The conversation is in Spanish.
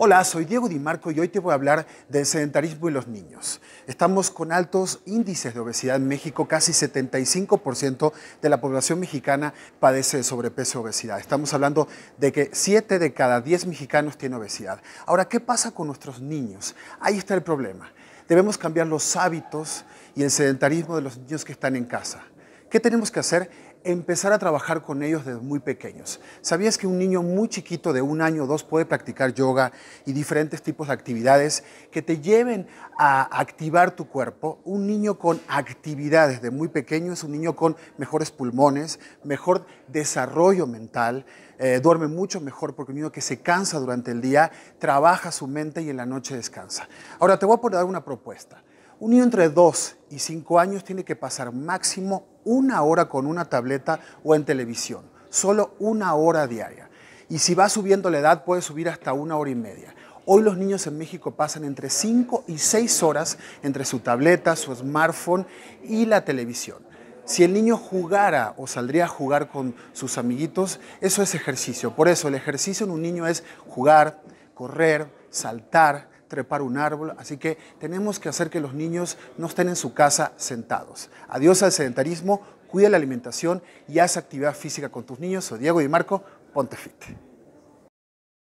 Hola, soy Diego Di Marco y hoy te voy a hablar del sedentarismo y los niños. Estamos con altos índices de obesidad en México, casi 75% de la población mexicana padece de sobrepeso y obesidad. Estamos hablando de que 7 de cada 10 mexicanos tiene obesidad. Ahora, ¿qué pasa con nuestros niños? Ahí está el problema. Debemos cambiar los hábitos y el sedentarismo de los niños que están en casa. ¿Qué tenemos que hacer? Empezar a trabajar con ellos desde muy pequeños. ¿Sabías que un niño muy chiquito de un año o dos puede practicar yoga y diferentes tipos de actividades que te lleven a activar tu cuerpo? Un niño con actividades desde muy pequeño es un niño con mejores pulmones, mejor desarrollo mental, eh, duerme mucho mejor porque un niño que se cansa durante el día trabaja su mente y en la noche descansa. Ahora te voy a poner una propuesta. Un niño entre 2 y 5 años tiene que pasar máximo una hora con una tableta o en televisión, solo una hora diaria. Y si va subiendo la edad puede subir hasta una hora y media. Hoy los niños en México pasan entre 5 y 6 horas entre su tableta, su smartphone y la televisión. Si el niño jugara o saldría a jugar con sus amiguitos, eso es ejercicio. Por eso el ejercicio en un niño es jugar, correr, saltar, trepar un árbol, así que tenemos que hacer que los niños no estén en su casa sentados. Adiós al sedentarismo, cuida la alimentación y haz actividad física con tus niños. Soy Diego y Marco, ponte